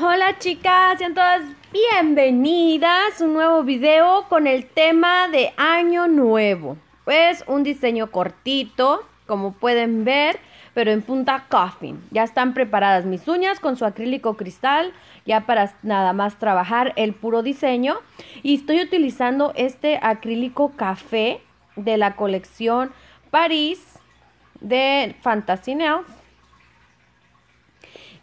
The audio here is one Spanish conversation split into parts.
Hola chicas, sean todas bienvenidas un nuevo video con el tema de año nuevo. Es un diseño cortito, como pueden ver, pero en punta coffin. Ya están preparadas mis uñas con su acrílico cristal, ya para nada más trabajar el puro diseño. Y estoy utilizando este acrílico café de la colección París de Fantasy Nails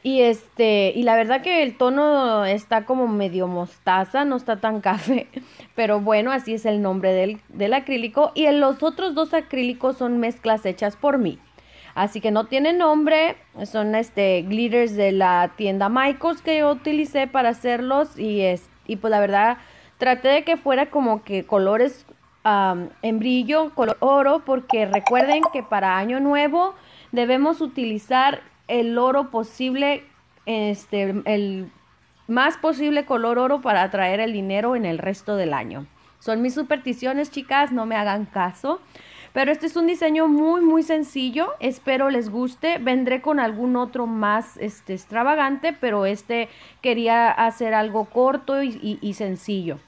y este, y la verdad que el tono está como medio mostaza, no está tan café, pero bueno, así es el nombre del, acrílico. Y en los otros dos acrílicos son mezclas hechas por mí. Así que no tiene nombre, son este glitters de la tienda Michaels que yo utilicé para hacerlos y es, y pues la verdad traté de que fuera como que colores en brillo, color oro, porque recuerden que para año nuevo debemos utilizar el oro posible, este, el más posible color oro para atraer el dinero en el resto del año. Son mis supersticiones, chicas, no me hagan caso. Pero este es un diseño muy, muy sencillo. Espero les guste. Vendré con algún otro más este, extravagante, pero este quería hacer algo corto y, y sencillo.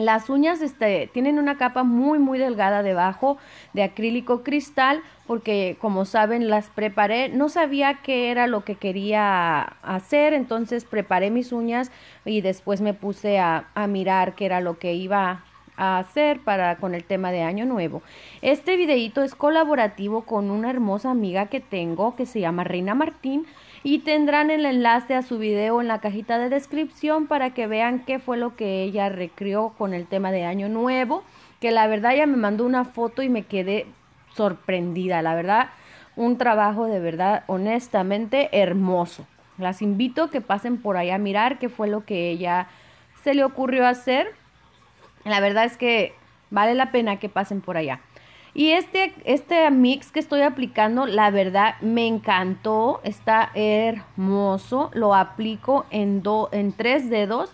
Las uñas este, tienen una capa muy muy delgada debajo de acrílico cristal porque como saben las preparé, no sabía qué era lo que quería hacer, entonces preparé mis uñas y después me puse a, mirar qué era lo que iba a hacer para con el tema de año nuevo. Este videito es colaborativo con una hermosa amiga que tengo que se llama Reina Martín y tendrán el enlace a su video en la cajita de descripción para que vean qué fue lo que ella recreó con el tema de Año Nuevo, que la verdad ella me mandó una foto y me quedé sorprendida, la verdad, un trabajo de verdad honestamente hermoso. Las invito a que pasen por allá a mirar qué fue lo que ella se le ocurrió hacer. La verdad es que vale la pena que pasen por allá. Y este, este mix que estoy aplicando, la verdad, me encantó. Está hermoso. Lo aplico en, en tres dedos.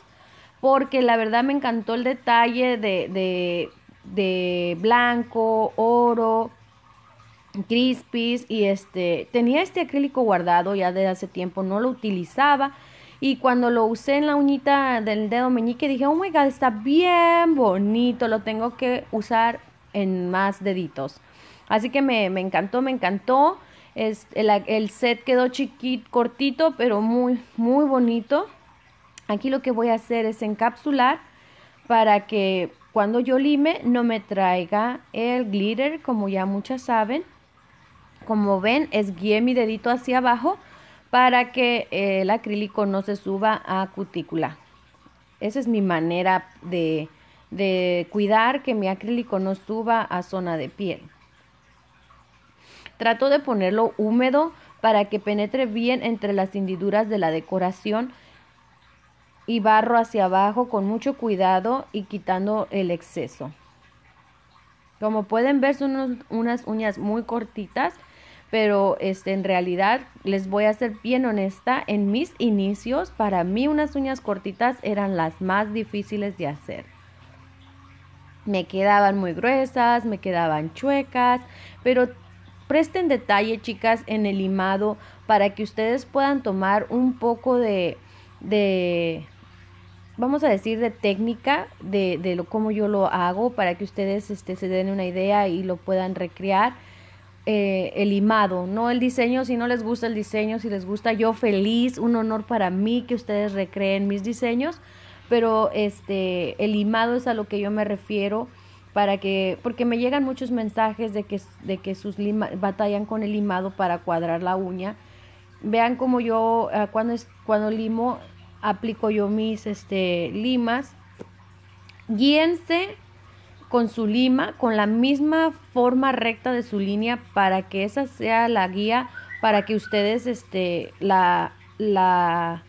Porque la verdad me encantó el detalle de, de blanco, oro, crispies. Y este, tenía este acrílico guardado ya de hace tiempo. No lo utilizaba. Y cuando lo usé en la uñita del dedo meñique dije, oh my god, está bien bonito, lo tengo que usar en más deditos. Así que me, encantó, me encantó. Es, el, set quedó chiquito, cortito, pero muy, muy bonito. Aquí lo que voy a hacer es encapsular para que cuando yo lime no me traiga el glitter, como ya muchas saben. Como ven, esguié mi dedito hacia abajo para que eh, el acrílico no se suba a cutícula. Esa es mi manera de, de cuidar que mi acrílico no suba a zona de piel. Trato de ponerlo húmedo para que penetre bien entre las hendiduras de la decoración y barro hacia abajo con mucho cuidado y quitando el exceso. Como pueden ver son unas uñas muy cortitas, pero este, en realidad les voy a ser bien honesta, en mis inicios para mí unas uñas cortitas eran las más difíciles de hacer me quedaban muy gruesas, me quedaban chuecas, pero presten detalle chicas en el limado para que ustedes puedan tomar un poco de, de vamos a decir, de técnica de, de lo, cómo yo lo hago para que ustedes este, se den una idea y lo puedan recrear. Eh, el limado, no el diseño, si no les gusta el diseño, si les gusta yo feliz, un honor para mí que ustedes recreen mis diseños, pero este, el limado es a lo que yo me refiero para que, porque me llegan muchos mensajes de que, de que sus limas batallan con el limado para cuadrar la uña. Vean como yo, ah, cuando, es, cuando limo, aplico yo mis este, limas. Guíense con su lima, con la misma forma recta de su línea, para que esa sea la guía, para que ustedes este, la, la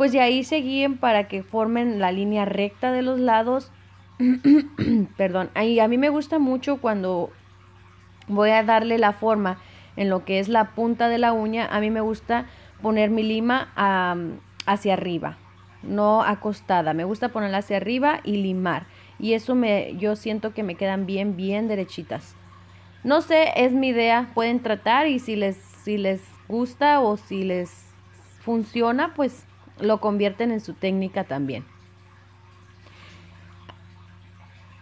pues de ahí se guíen para que formen la línea recta de los lados. Perdón, ahí a mí me gusta mucho cuando voy a darle la forma en lo que es la punta de la uña, a mí me gusta poner mi lima hacia arriba, no acostada, me gusta ponerla hacia arriba y limar. Y eso me, yo siento que me quedan bien, bien derechitas. No sé, es mi idea, pueden tratar y si les, si les gusta o si les funciona, pues lo convierten en su técnica también.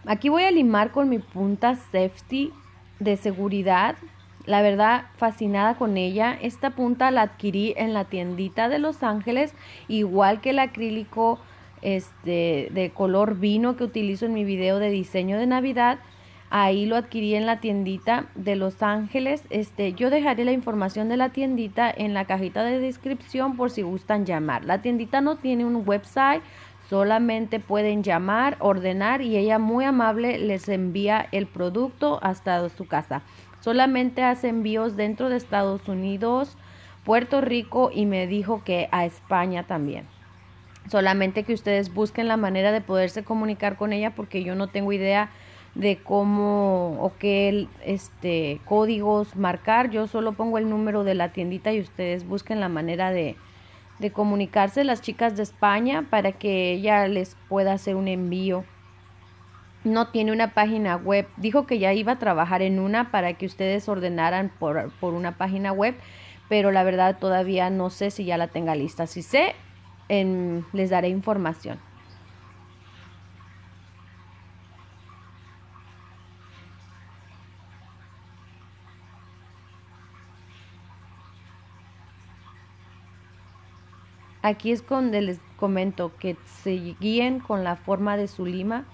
Aquí voy a limar con mi punta safety de seguridad. La verdad, fascinada con ella. Esta punta la adquirí en la tiendita de Los Ángeles, igual que el acrílico este, de color vino que utilizo en mi video de diseño de Navidad. Ahí lo adquirí en la tiendita de Los Ángeles. Este, yo dejaré la información de la tiendita en la cajita de descripción por si gustan llamar. La tiendita no tiene un website, solamente pueden llamar, ordenar y ella muy amable les envía el producto hasta su casa. Solamente hace envíos dentro de Estados Unidos, Puerto Rico y me dijo que a España también. Solamente que ustedes busquen la manera de poderse comunicar con ella porque yo no tengo idea de cómo o qué este, códigos marcar. Yo solo pongo el número de la tiendita y ustedes busquen la manera de, comunicarse las chicas de España para que ella les pueda hacer un envío. No tiene una página web. Dijo que ya iba a trabajar en una para que ustedes ordenaran por, por una página web, pero la verdad todavía no sé si ya la tenga lista. Si sé, en, les daré información. Aquí es donde les comento que se guíen con la forma de su lima.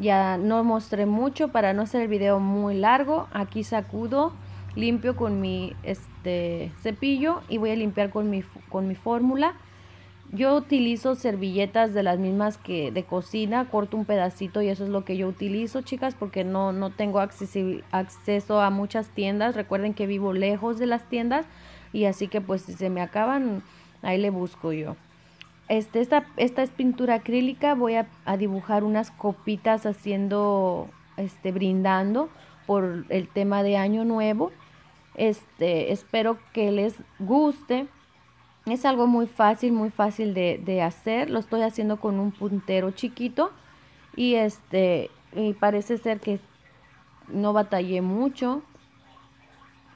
Ya no mostré mucho para no hacer el video muy largo. Aquí sacudo, limpio con mi este, cepillo y voy a limpiar con mi, con mi fórmula. Yo utilizo servilletas de las mismas que de cocina, corto un pedacito y eso es lo que yo utilizo, chicas, porque no, no tengo acceso a muchas tiendas. Recuerden que vivo lejos de las tiendas, y así que pues si se me acaban, ahí le busco yo. Este, esta, esta es pintura acrílica, voy a, dibujar unas copitas haciendo, este, brindando por el tema de Año Nuevo. Este, espero que les guste. Es algo muy fácil, muy fácil de, hacer. Lo estoy haciendo con un puntero chiquito. Y este, y parece ser que no batallé mucho.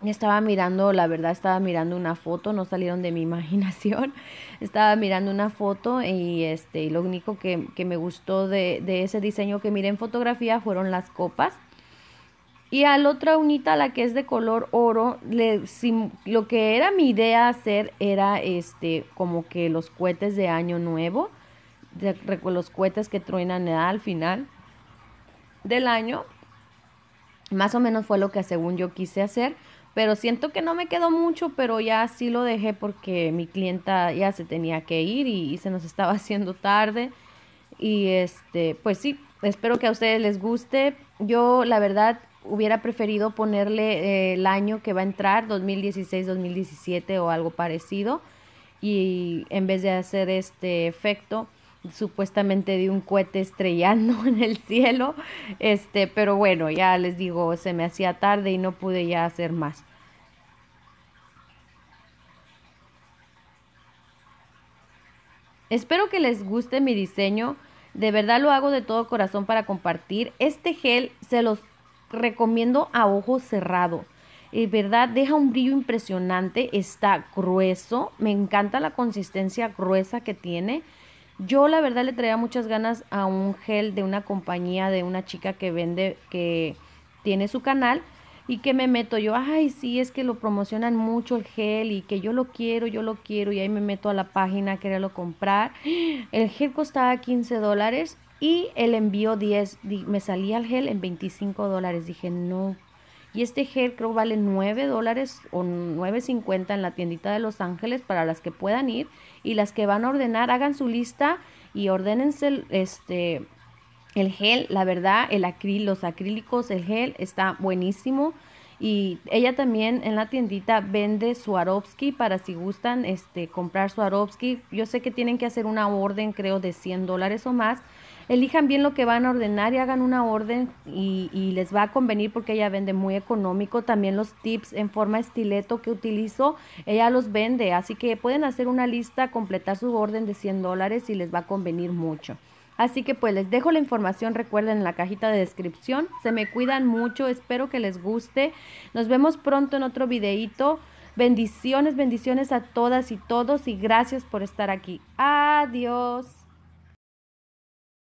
Estaba mirando, la verdad estaba mirando una foto, no salieron de mi imaginación. Estaba mirando una foto y este, lo único que, me gustó de, ese diseño que miré en fotografía fueron las copas. Y a la otra unita, la que es de color oro, lo que era mi idea hacer era este, como que los cohetes de año nuevo, los cohetes que truenan al final del año. Más o menos fue lo que según yo quise hacer pero siento que no me quedó mucho, pero ya sí lo dejé porque mi clienta ya se tenía que ir y, se nos estaba haciendo tarde. Y este, pues sí, espero que a ustedes les guste. Yo la verdad hubiera preferido ponerle eh, el año que va a entrar, 2016, 2017 o algo parecido. Y en vez de hacer este efecto, supuestamente de un cohete estrellando en el cielo, este, pero bueno, ya les digo, se me hacía tarde y no pude ya hacer más. Espero que les guste mi diseño, de verdad lo hago de todo corazón para compartir. Este gel se los recomiendo a ojo cerrado. De verdad, deja un brillo impresionante, está grueso, me encanta la consistencia gruesa que tiene. Yo la verdad le traía muchas ganas a un gel de una compañía, de una chica que vende, que tiene su canal y que me meto yo, ay, sí, es que lo promocionan mucho el gel y que yo lo quiero, yo lo quiero y ahí me meto a la página a quererlo comprar. El gel costaba 15 dólares y el envío 10, me salía el gel en 25 dólares. Dije, no y este gel creo vale 9 dólares o 9.50 en la tiendita de Los Ángeles para las que puedan ir y las que van a ordenar, hagan su lista y ordénense el, este, el gel, la verdad, el acrílico, los acrílicos, el gel está buenísimo. Y ella también en la tiendita vende Swarovski para si gustan este, comprar Swarovski. Yo sé que tienen que hacer una orden, creo, de 100 dólares o más, elijan bien lo que van a ordenar y hagan una orden y, les va a convenir porque ella vende muy económico. También los tips en forma estileto que utilizo, ella los vende. Así que pueden hacer una lista, completar su orden de 100 dólares y les va a convenir mucho. Así que pues les dejo la información, recuerden en la cajita de descripción. Se me cuidan mucho, espero que les guste. Nos vemos pronto en otro videito. Bendiciones, bendiciones a todas y todos y gracias por estar aquí. Adiós.